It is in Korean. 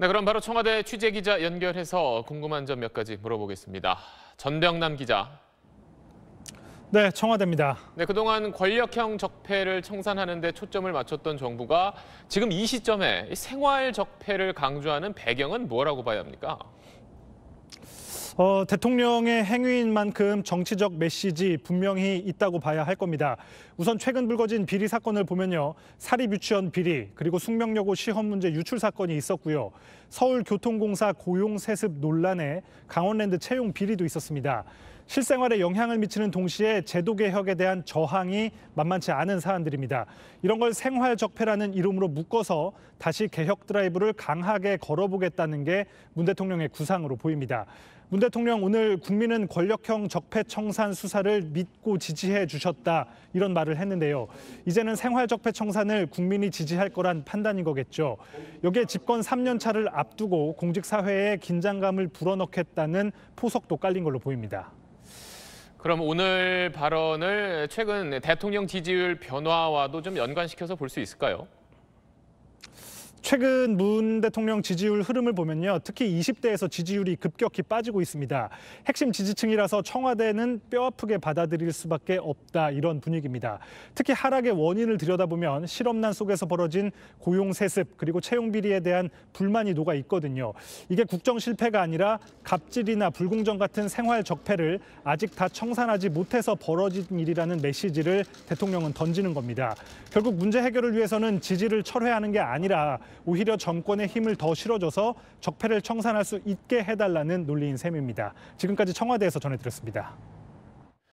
네, 그럼 바로 청와대 취재 기자 연결해서 궁금한 점 몇 가지 물어보겠습니다. 전병남 기자. 네, 청와대입니다. 네, 그동안 권력형 적폐를 청산하는 데 초점을 맞췄던 정부가 지금 이 시점에 생활 적폐를 강조하는 배경은 뭐라고 봐야 합니까? 어, 대통령의 행위인 만큼 정치적 메시지 분명히 있다고 봐야 할 겁니다. 우선 최근 불거진 비리 사건을 보면요. 사립유치원 비리, 그리고 숙명여고 시험 문제 유출 사건이 있었고요. 서울교통공사 고용 세습 논란에 강원랜드 채용 비리도 있었습니다. 실생활에 영향을 미치는 동시에 제도 개혁에 대한 저항이 만만치 않은 사안들입니다. 이런 걸 생활 적폐라는 이름으로 묶어서 다시 개혁 드라이브를 강하게 걸어보겠다는 게 문 대통령의 구상으로 보입니다. 문 대통령 오늘 국민은 권력형 적폐청산 수사를 믿고 지지해 주셨다 이런 말을 했는데요. 이제는 생활적폐청산을 국민이 지지할 거란 판단인 거겠죠. 여기에 집권 3년 차를 앞두고 공직사회에 긴장감을 불어넣겠다는 포석도 깔린 걸로 보입니다. 그럼 오늘 발언을 최근 대통령 지지율 변화와도 좀 연관시켜서 볼 수 있을까요? 최근 문 대통령 지지율 흐름을 보면요. 특히 20대에서 지지율이 급격히 빠지고 있습니다. 핵심 지지층이라서 청와대는 뼈아프게 받아들일 수밖에 없다 이런 분위기입니다. 특히 하락의 원인을 들여다보면 실업난 속에서 벌어진 고용 세습 그리고 채용 비리에 대한 불만이 녹아 있거든요. 이게 국정 실패가 아니라 갑질이나 불공정 같은 생활 적폐를 아직 다 청산하지 못해서 벌어진 일이라는 메시지를 대통령은 던지는 겁니다. 결국 문제 해결을 위해서는 지지를 철회하는 게 아니라 오히려 정권의 힘을 더 실어줘서 적폐를 청산할 수 있게 해달라는 논리인 셈입니다. 지금까지 청와대에서 전해드렸습니다.